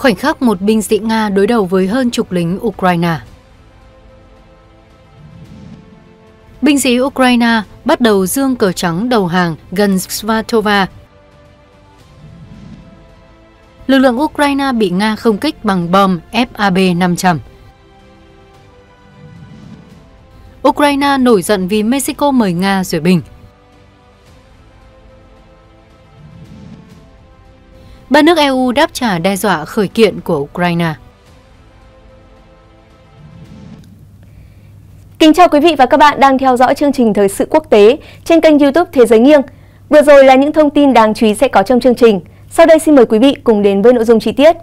Khoảnh khắc một binh sĩ Nga đối đầu với hơn chục lính Ukraine. Binh sĩ Ukraine bắt đầu dương cờ trắng đầu hàng gần Svatova. Lực lượng Ukraine bị Nga không kích bằng bom FAB-500. Ukraine nổi giận vì Mexico mời Nga duyệt bình. Ba nước EU đáp trả đe dọa khởi kiện của Ukraine. Kính chào quý vị và các bạn đang theo dõi chương trình Thời sự quốc tế trên kênh youtube Thế giới nghiêng. Vừa rồi là những thông tin đáng chú ý sẽ có trong chương trình. Sau đây xin mời quý vị cùng đến với nội dung chi tiết.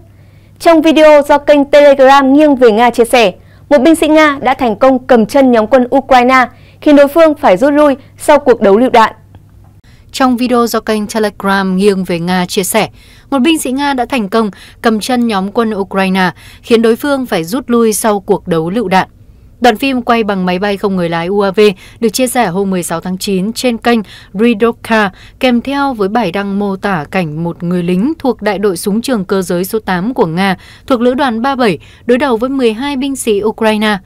Trong video do kênh Telegram nghiêng về Nga chia sẻ, một binh sĩ Nga đã thành công cầm chân nhóm quân Ukraine khi đối phương phải rút lui sau cuộc đấu lựu đạn. Trong video do kênh Telegram nghiêng về Nga chia sẻ, một binh sĩ Nga đã thành công cầm chân nhóm quân Ukraine, khiến đối phương phải rút lui sau cuộc đấu lựu đạn. Đoạn phim quay bằng máy bay không người lái UAV được chia sẻ hôm 16 tháng 9 trên kênh Ridoka kèm theo với bài đăng mô tả cảnh một người lính thuộc đại đội súng trường cơ giới số 8 của Nga thuộc lữ đoàn 37 đối đầu với 12 binh sĩ Ukraine.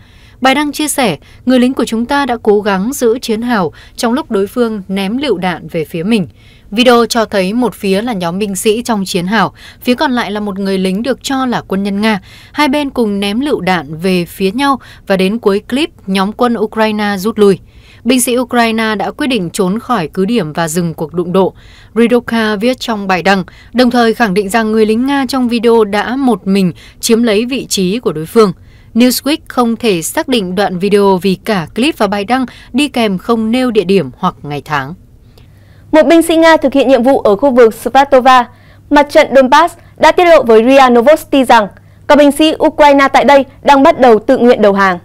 Bài đăng chia sẻ, người lính của chúng ta đã cố gắng giữ chiến hào trong lúc đối phương ném lựu đạn về phía mình. Video cho thấy một phía là nhóm binh sĩ trong chiến hào, phía còn lại là một người lính được cho là quân nhân Nga. Hai bên cùng ném lựu đạn về phía nhau và đến cuối clip nhóm quân Ukraine rút lui. Binh sĩ Ukraine đã quyết định trốn khỏi cứ điểm và dừng cuộc đụng độ. Ridoka viết trong bài đăng, đồng thời khẳng định rằng người lính Nga trong video đã một mình chiếm lấy vị trí của đối phương. Newsweek không thể xác định đoạn video vì cả clip và bài đăng đi kèm không nêu địa điểm hoặc ngày tháng. Một binh sĩ Nga thực hiện nhiệm vụ ở khu vực Svatova, mặt trận Donbass đã tiết lộ với RIA Novosti rằng các binh sĩ Ukraine tại đây đang bắt đầu tự nguyện đầu hàng.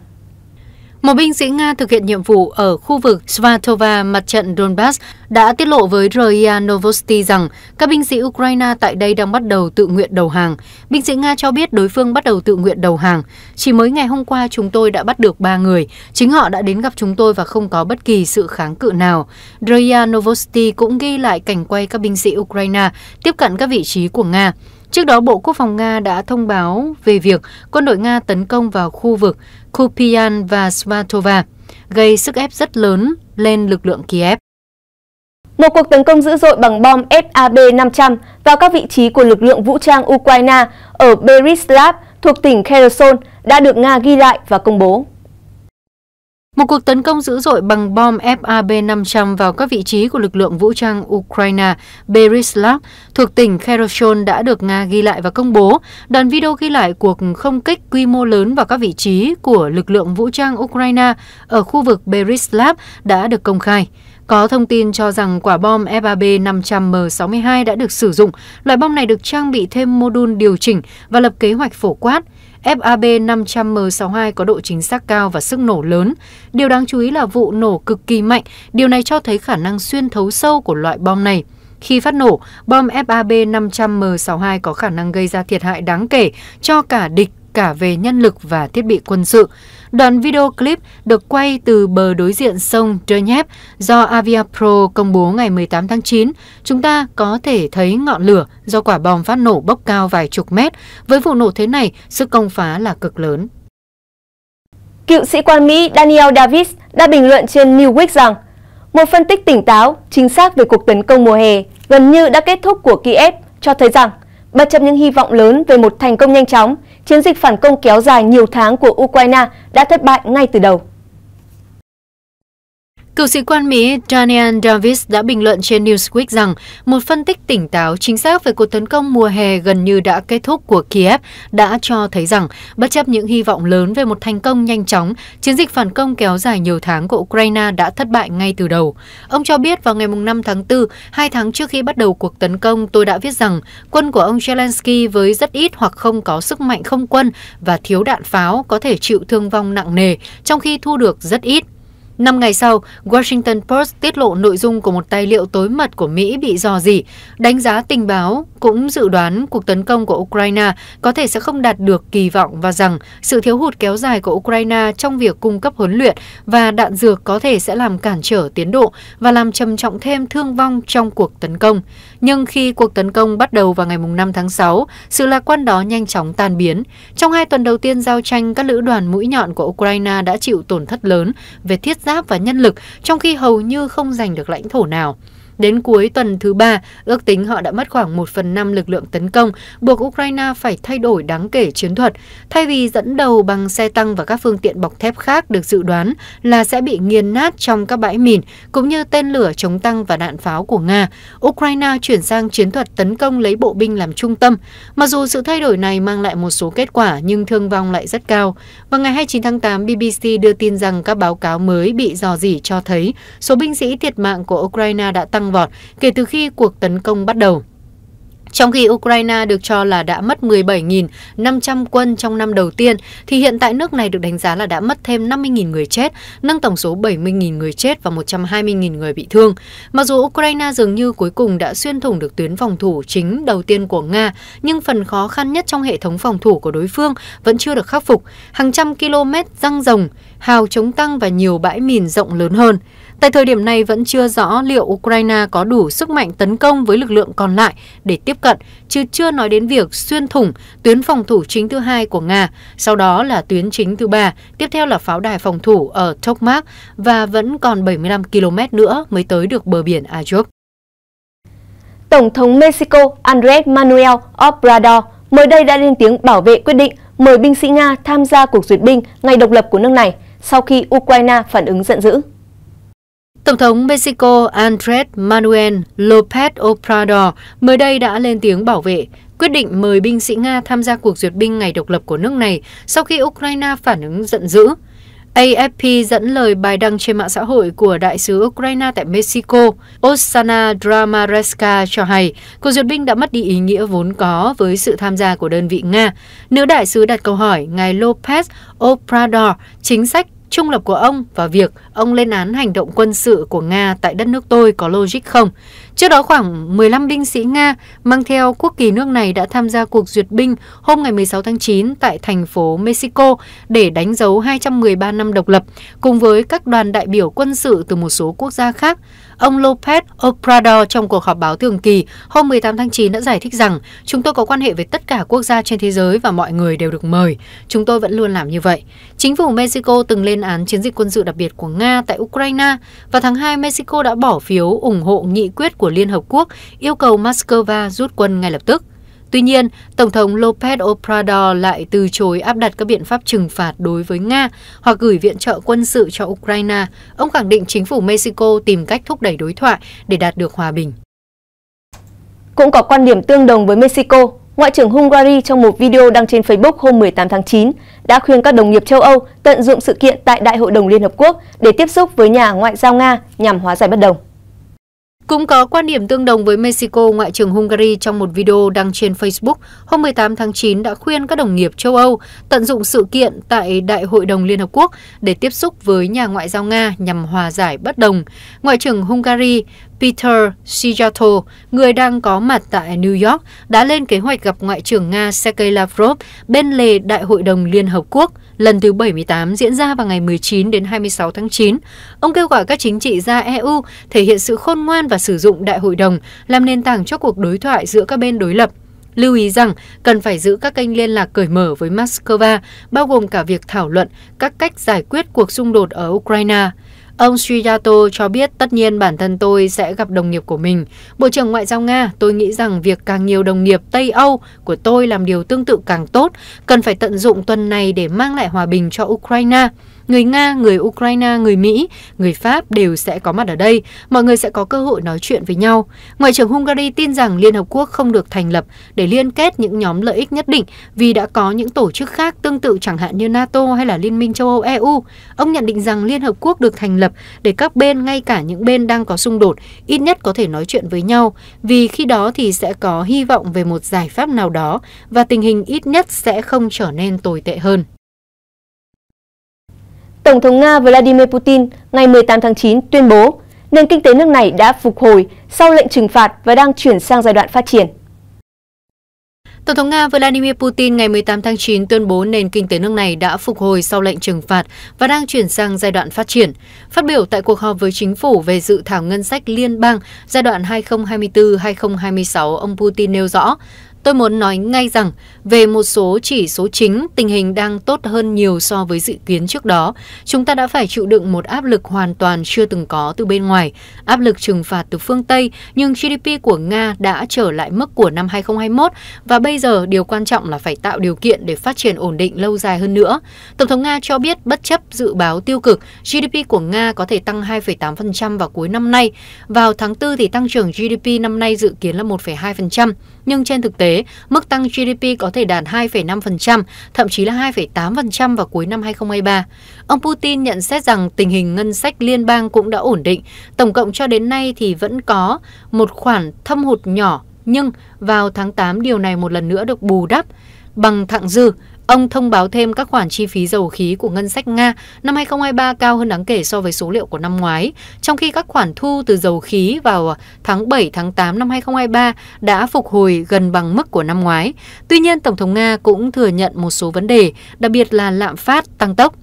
Một binh sĩ Nga thực hiện nhiệm vụ ở khu vực Svatova mặt trận Donbass đã tiết lộ với RIA Novosti rằng các binh sĩ Ukraine tại đây đang bắt đầu tự nguyện đầu hàng. Binh sĩ Nga cho biết đối phương bắt đầu tự nguyện đầu hàng. Chỉ mới ngày hôm qua chúng tôi đã bắt được 3 người. Chính họ đã đến gặp chúng tôi và không có bất kỳ sự kháng cự nào. RIA Novosti cũng ghi lại cảnh quay các binh sĩ Ukraine tiếp cận các vị trí của Nga. Trước đó, Bộ Quốc phòng Nga đã thông báo về việc quân đội Nga tấn công vào khu vực Kupian và Svatova, gây sức ép rất lớn lên lực lượng Kiev. Một cuộc tấn công dữ dội bằng bom FAB-500 vào các vị trí của lực lượng vũ trang Ukraine ở Berislav thuộc tỉnh Kherson đã được Nga ghi lại và công bố. Một cuộc tấn công dữ dội bằng bom FAB-500 vào các vị trí của lực lượng vũ trang Ukraine Berislav thuộc tỉnh Kherson đã được Nga ghi lại và công bố. Đoạn video ghi lại cuộc không kích quy mô lớn vào các vị trí của lực lượng vũ trang Ukraine ở khu vực Berislav đã được công khai. Có thông tin cho rằng quả bom FAB 500M62 đã được sử dụng. Loại bom này được trang bị thêm mô đun điều chỉnh và lập kế hoạch phổ quát – FAB 500M62 có độ chính xác cao và sức nổ lớn. Điều đáng chú ý là vụ nổ cực kỳ mạnh, điều này cho thấy khả năng xuyên thấu sâu của loại bom này. Khi phát nổ, bom FAB 500M62 có khả năng gây ra thiệt hại đáng kể cho cả địch cả về nhân lực và thiết bị quân sự. Đoạn video clip được quay từ bờ đối diện sông Donetsk do Avia Pro công bố ngày 18 tháng 9. Chúng ta có thể thấy ngọn lửa do quả bom phát nổ bốc cao vài chục mét. Với vụ nổ thế này, sức công phá là cực lớn. Cựu sĩ quan Mỹ Daniel Davis đã bình luận trên Newsweek rằng một phân tích tỉnh táo, chính xác về cuộc tấn công mùa hè gần như đã kết thúc của Kiev cho thấy rằng, bất chấp những hy vọng lớn về một thành công nhanh chóng, Chiến dịch phản công kéo dài nhiều tháng của Ukraine đã thất bại ngay từ đầu. Cựu sĩ quan Mỹ Daniel Davis đã bình luận trên Newsweek rằng một phân tích tỉnh táo chính xác về cuộc tấn công mùa hè gần như đã kết thúc của Kiev đã cho thấy rằng, bất chấp những hy vọng lớn về một thành công nhanh chóng, chiến dịch phản công kéo dài nhiều tháng của Ukraine đã thất bại ngay từ đầu. Ông cho biết vào ngày 5 tháng 4, hai tháng trước khi bắt đầu cuộc tấn công, tôi đã viết rằng quân của ông Zelensky với rất ít hoặc không có sức mạnh không quân và thiếu đạn pháo có thể chịu thương vong nặng nề, trong khi thu được rất ít. Năm ngày sau, Washington Post tiết lộ nội dung của một tài liệu tối mật của Mỹ bị dò dỉ, đánh giá tình báo cũng dự đoán cuộc tấn công của Ukraine có thể sẽ không đạt được kỳ vọng và rằng sự thiếu hụt kéo dài của Ukraine trong việc cung cấp huấn luyện và đạn dược có thể sẽ làm cản trở tiến độ và làm trầm trọng thêm thương vong trong cuộc tấn công. Nhưng khi cuộc tấn công bắt đầu vào ngày 5 tháng 6, sự lạc quan đó nhanh chóng tan biến. Trong hai tuần đầu tiên giao tranh, các lữ đoàn mũi nhọn của Ukraine đã chịu tổn thất lớn về thiết giáp và nhân lực trong khi hầu như không giành được lãnh thổ nào Đến cuối tuần thứ ba, ước tính họ đã mất khoảng 1 phần 5 lực lượng tấn công, buộc Ukraine phải thay đổi đáng kể chiến thuật. Thay vì dẫn đầu bằng xe tăng và các phương tiện bọc thép khác được dự đoán là sẽ bị nghiền nát trong các bãi mìn, cũng như tên lửa chống tăng và đạn pháo của Nga, Ukraine chuyển sang chiến thuật tấn công lấy bộ binh làm trung tâm. Mặc dù sự thay đổi này mang lại một số kết quả nhưng thương vong lại rất cao. Vào ngày 29 tháng 8, BBC đưa tin rằng các báo cáo mới bị dò dỉ cho thấy số binh sĩ thiệt mạng của Ukraine đã tăng tăng vọt kể từ khi cuộc tấn công bắt đầu. Trong khi Ukraine được cho là đã mất 17.500 quân trong năm đầu tiên, thì hiện tại nước này được đánh giá là đã mất thêm 50.000 người chết, nâng tổng số 70.000 người chết và 120.000 người bị thương. Mặc dù Ukraine dường như cuối cùng đã xuyên thủng được tuyến phòng thủ chính đầu tiên của Nga, nhưng phần khó khăn nhất trong hệ thống phòng thủ của đối phương vẫn chưa được khắc phục. Hàng trăm km răng rồng, hào chống tăng và nhiều bãi mìn rộng lớn hơn. Tại thời điểm này vẫn chưa rõ liệu Ukraine có đủ sức mạnh tấn công với lực lượng còn lại để tiếp cận, chứ chưa nói đến việc xuyên thủng tuyến phòng thủ chính thứ hai của Nga, sau đó là tuyến chính thứ ba, tiếp theo là pháo đài phòng thủ ở Tokmak và vẫn còn 75 km nữa mới tới được bờ biển Azov. Tổng thống Mexico Andrés Manuel Obrador mới đây đã lên tiếng bảo vệ quyết định mời binh sĩ Nga tham gia cuộc duyệt binh ngày độc lập của nước này sau khi Ukraine phản ứng giận dữ. Tổng thống Mexico Andrés Manuel López Obrador mới đây đã lên tiếng bảo vệ quyết định mời binh sĩ Nga tham gia cuộc duyệt binh ngày độc lập của nước này sau khi Ukraine phản ứng giận dữ. AFP dẫn lời bài đăng trên mạng xã hội của đại sứ Ukraine tại Mexico, Oksana Dramareska cho hay cuộc duyệt binh đã mất đi ý nghĩa vốn có với sự tham gia của đơn vị Nga. Nữ đại sứ đặt câu hỏi ngài López Obrador chính sách trung lập của ông và việc ông lên án hành động quân sự của Nga tại đất nước tôi có logic không? Trước đó khoảng 15 binh sĩ Nga mang theo quốc kỳ nước này đã tham gia cuộc duyệt binh hôm ngày 16 tháng 9 tại thành phố Mexico để đánh dấu 213 năm độc lập cùng với các đoàn đại biểu quân sự từ một số quốc gia khác. Ông Lopez Obrador trong cuộc họp báo thường kỳ hôm 18 tháng 9 đã giải thích rằng chúng tôi có quan hệ với tất cả quốc gia trên thế giới và mọi người đều được mời. Chúng tôi vẫn luôn làm như vậy. Chính phủ Mexico từng lên án chiến dịch quân sự đặc biệt của Nga tại Ukraine. Vào tháng 2, Mexico đã bỏ phiếu ủng hộ nghị quyết của Liên Hợp Quốc yêu cầu Moscow rút quân ngay lập tức. Tuy nhiên, Tổng thống López Obrador lại từ chối áp đặt các biện pháp trừng phạt đối với Nga hoặc gửi viện trợ quân sự cho Ukraine. Ông khẳng định chính phủ Mexico tìm cách thúc đẩy đối thoại để đạt được hòa bình. Cũng có quan điểm tương đồng với Mexico, Ngoại trưởng Hungary trong một video đăng trên Facebook hôm 18 tháng 9 đã khuyên các đồng nghiệp châu Âu tận dụng sự kiện tại Đại hội đồng Liên Hợp Quốc để tiếp xúc với nhà ngoại giao Nga nhằm hóa giải bất đồng. Cũng có quan điểm tương đồng với Mexico, Ngoại trưởng Hungary trong một video đăng trên Facebook hôm 18 tháng 9 đã khuyên các đồng nghiệp châu Âu tận dụng sự kiện tại Đại hội đồng Liên Hợp Quốc để tiếp xúc với nhà ngoại giao Nga nhằm hòa giải bất đồng. Ngoại trưởng Hungary Peter Sijato, người đang có mặt tại New York, đã lên kế hoạch gặp Ngoại trưởng Nga Sergei Lavrov bên lề Đại hội đồng Liên Hợp Quốc – lần thứ 78 diễn ra vào ngày 19 đến 26 tháng 9. Ông kêu gọi các chính trị gia EU thể hiện sự khôn ngoan và sử dụng đại hội đồng làm nền tảng cho cuộc đối thoại giữa các bên đối lập. Lưu ý rằng cần phải giữ các kênh liên lạc cởi mở với Moscow, bao gồm cả việc thảo luận các cách giải quyết cuộc xung đột ở Ukraine. Ông Sriyato cho biết tất nhiên bản thân tôi sẽ gặp đồng nghiệp của mình. Bộ trưởng Ngoại giao Nga, tôi nghĩ rằng việc càng nhiều đồng nghiệp Tây Âu của tôi làm điều tương tự càng tốt, cần phải tận dụng tuần này để mang lại hòa bình cho Ukraine người Nga, người Ukraine, người Mỹ, người Pháp đều sẽ có mặt ở đây, mọi người sẽ có cơ hội nói chuyện với nhau. Ngoại trưởng Hungary tin rằng Liên Hợp Quốc không được thành lập để liên kết những nhóm lợi ích nhất định vì đã có những tổ chức khác tương tự chẳng hạn như NATO hay là Liên minh châu Âu EU. Ông nhận định rằng Liên Hợp Quốc được thành lập để các bên, ngay cả những bên đang có xung đột, ít nhất có thể nói chuyện với nhau vì khi đó thì sẽ có hy vọng về một giải pháp nào đó và tình hình ít nhất sẽ không trở nên tồi tệ hơn. Tổng thống Nga Vladimir Putin ngày 18 tháng 9 tuyên bố nền kinh tế nước này đã phục hồi sau lệnh trừng phạt và đang chuyển sang giai đoạn phát triển. Tổng thống Nga Vladimir Putin ngày 18 tháng 9 tuyên bố nền kinh tế nước này đã phục hồi sau lệnh trừng phạt và đang chuyển sang giai đoạn phát triển. Phát biểu tại cuộc họp với chính phủ về dự thảo ngân sách liên bang giai đoạn 2024-2026, ông Putin nêu rõ Tôi muốn nói ngay rằng về một số chỉ số chính, tình hình đang tốt hơn nhiều so với dự kiến trước đó. Chúng ta đã phải chịu đựng một áp lực hoàn toàn chưa từng có từ bên ngoài, áp lực trừng phạt từ phương Tây, nhưng GDP của Nga đã trở lại mức của năm 2021 và bây giờ điều quan trọng là phải tạo điều kiện để phát triển ổn định lâu dài hơn nữa. Tổng thống Nga cho biết bất chấp dự báo tiêu cực, GDP của Nga có thể tăng 2,8% vào cuối năm nay. Vào tháng 4 thì tăng trưởng GDP năm nay dự kiến là 1,2% nhưng trên thực tế, mức tăng GDP có thể đạt 2,5%, thậm chí là 2,8% vào cuối năm 2023. Ông Putin nhận xét rằng tình hình ngân sách liên bang cũng đã ổn định. Tổng cộng cho đến nay thì vẫn có một khoản thâm hụt nhỏ, nhưng vào tháng 8 điều này một lần nữa được bù đắp bằng thặng dư Ông thông báo thêm các khoản chi phí dầu khí của ngân sách Nga năm 2023 cao hơn đáng kể so với số liệu của năm ngoái, trong khi các khoản thu từ dầu khí vào tháng 7 tháng 8 năm 2023 đã phục hồi gần bằng mức của năm ngoái. Tuy nhiên, Tổng thống Nga cũng thừa nhận một số vấn đề, đặc biệt là lạm phát tăng tốc.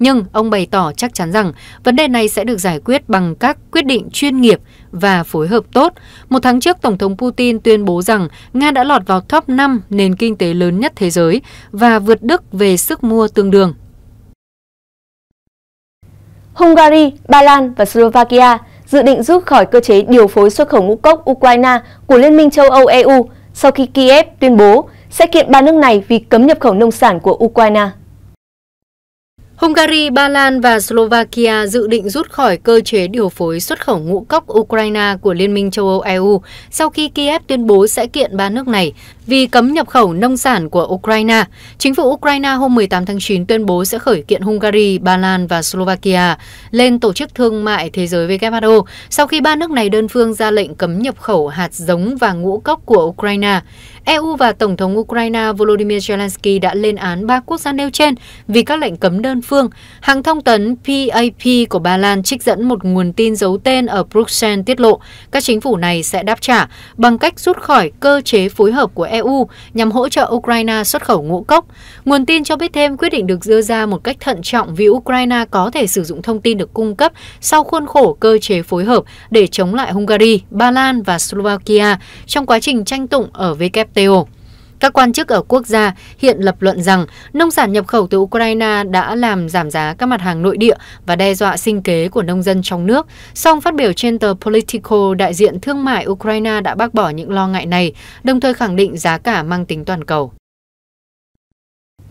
Nhưng ông bày tỏ chắc chắn rằng vấn đề này sẽ được giải quyết bằng các quyết định chuyên nghiệp và phối hợp tốt. Một tháng trước, Tổng thống Putin tuyên bố rằng Nga đã lọt vào top 5 nền kinh tế lớn nhất thế giới và vượt Đức về sức mua tương đương. Hungary, Ba Lan và Slovakia dự định rút khỏi cơ chế điều phối xuất khẩu ngũ cốc Ukraine của Liên minh châu Âu EU sau khi Kiev tuyên bố sẽ kiện ba nước này vì cấm nhập khẩu nông sản của Ukraine hungary ba lan và slovakia dự định rút khỏi cơ chế điều phối xuất khẩu ngũ cốc ukraine của liên minh châu âu eu sau khi kiev tuyên bố sẽ kiện ba nước này vì cấm nhập khẩu nông sản của ukraine chính phủ ukraine hôm 18 tháng 9 tuyên bố sẽ khởi kiện hungary ba lan và slovakia lên tổ chức thương mại thế giới who sau khi ba nước này đơn phương ra lệnh cấm nhập khẩu hạt giống và ngũ cốc của ukraine EU và Tổng thống Ukraine Volodymyr Zelensky đã lên án ba quốc gia nêu trên vì các lệnh cấm đơn phương, hãng thông tấn PAP của Ba Lan trích dẫn một nguồn tin giấu tên ở Bruxelles tiết lộ các chính phủ này sẽ đáp trả bằng cách rút khỏi cơ chế phối hợp của EU nhằm hỗ trợ Ukraine xuất khẩu ngũ cốc. Nguồn tin cho biết thêm quyết định được đưa ra một cách thận trọng vì Ukraine có thể sử dụng thông tin được cung cấp sau khuôn khổ cơ chế phối hợp để chống lại Hungary, Ba Lan và Slovakia trong quá trình tranh tụng ở WTO. Các quan chức ở quốc gia hiện lập luận rằng nông sản nhập khẩu từ Ukraine đã làm giảm giá các mặt hàng nội địa và đe dọa sinh kế của nông dân trong nước. Song phát biểu trên tờ Politico, đại diện thương mại Ukraine đã bác bỏ những lo ngại này, đồng thời khẳng định giá cả mang tính toàn cầu.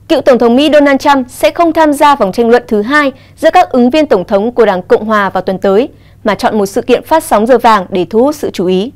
Cựu Tổng thống Mỹ Donald Trump sẽ không tham gia vòng tranh luận thứ hai giữa các ứng viên Tổng thống của Đảng Cộng Hòa vào tuần tới, mà chọn một sự kiện phát sóng giờ vàng để thu hút sự chú ý.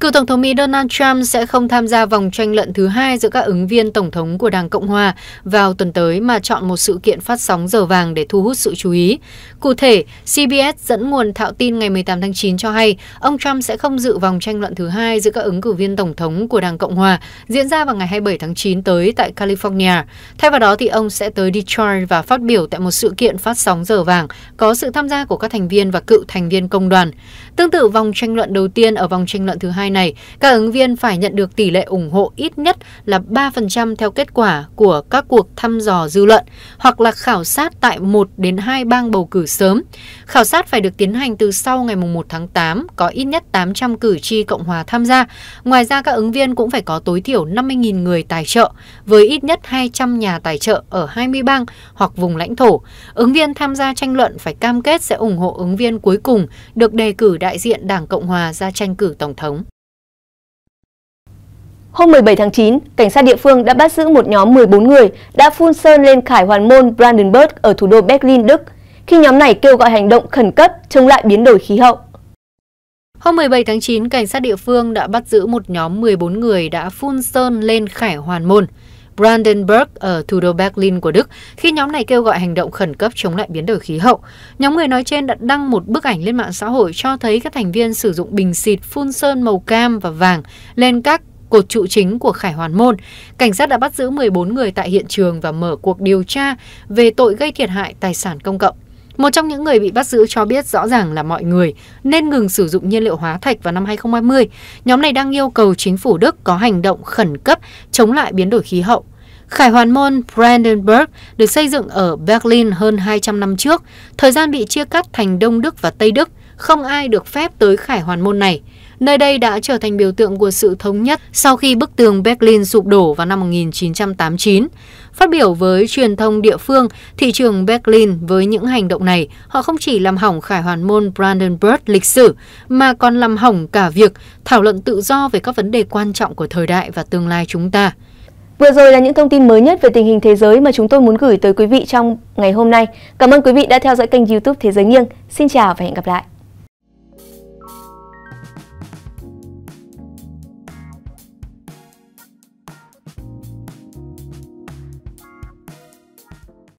Cựu Tổng thống Mỹ Donald Trump sẽ không tham gia vòng tranh luận thứ hai giữa các ứng viên Tổng thống của Đảng Cộng Hòa vào tuần tới mà chọn một sự kiện phát sóng giờ vàng để thu hút sự chú ý. Cụ thể, CBS dẫn nguồn thạo tin ngày 18 tháng 9 cho hay ông Trump sẽ không dự vòng tranh luận thứ hai giữa các ứng cử viên Tổng thống của Đảng Cộng Hòa diễn ra vào ngày 27 tháng 9 tới tại California. Thay vào đó thì ông sẽ tới Detroit và phát biểu tại một sự kiện phát sóng giờ vàng có sự tham gia của các thành viên và cựu thành viên công đoàn. Tương tự vòng tranh luận đầu tiên ở vòng tranh luận thứ hai online này, các ứng viên phải nhận được tỷ lệ ủng hộ ít nhất là 3% theo kết quả của các cuộc thăm dò dư luận hoặc là khảo sát tại 1 đến 2 bang bầu cử sớm. Khảo sát phải được tiến hành từ sau ngày 1 tháng 8, có ít nhất 800 cử tri Cộng hòa tham gia. Ngoài ra các ứng viên cũng phải có tối thiểu 50.000 người tài trợ với ít nhất 200 nhà tài trợ ở 20 bang hoặc vùng lãnh thổ. Ứng viên tham gia tranh luận phải cam kết sẽ ủng hộ ứng viên cuối cùng được đề cử đại diện Đảng Cộng hòa ra tranh cử tổng thống. Hôm 17 tháng 9, cảnh sát địa phương đã bắt giữ một nhóm 14 người đã phun sơn lên khải hoàn môn Brandenburg ở thủ đô Berlin, Đức, khi nhóm này kêu gọi hành động khẩn cấp chống lại biến đổi khí hậu. Hôm 17 tháng 9, cảnh sát địa phương đã bắt giữ một nhóm 14 người đã phun sơn lên khải hoàn môn. Brandenburg ở thủ đô Berlin của Đức khi nhóm này kêu gọi hành động khẩn cấp chống lại biến đổi khí hậu. Nhóm người nói trên đã đăng một bức ảnh lên mạng xã hội cho thấy các thành viên sử dụng bình xịt phun sơn màu cam và vàng lên các cột trụ chính của Khải Hoàn Môn, cảnh sát đã bắt giữ 14 người tại hiện trường và mở cuộc điều tra về tội gây thiệt hại tài sản công cộng. Một trong những người bị bắt giữ cho biết rõ ràng là mọi người nên ngừng sử dụng nhiên liệu hóa thạch vào năm 2020. Nhóm này đang yêu cầu chính phủ Đức có hành động khẩn cấp chống lại biến đổi khí hậu. Khải hoàn môn Brandenburg được xây dựng ở Berlin hơn 200 năm trước, thời gian bị chia cắt thành Đông Đức và Tây Đức, không ai được phép tới khải hoàn môn này. Nơi đây đã trở thành biểu tượng của sự thống nhất sau khi bức tường Berlin sụp đổ vào năm 1989. Phát biểu với truyền thông địa phương, thị trường Berlin với những hành động này, họ không chỉ làm hỏng khải hoàn môn Brandenburg lịch sử, mà còn làm hỏng cả việc thảo luận tự do về các vấn đề quan trọng của thời đại và tương lai chúng ta. Vừa rồi là những thông tin mới nhất về tình hình thế giới mà chúng tôi muốn gửi tới quý vị trong ngày hôm nay. Cảm ơn quý vị đã theo dõi kênh youtube Thế giới nghiêng. Xin chào và hẹn gặp lại.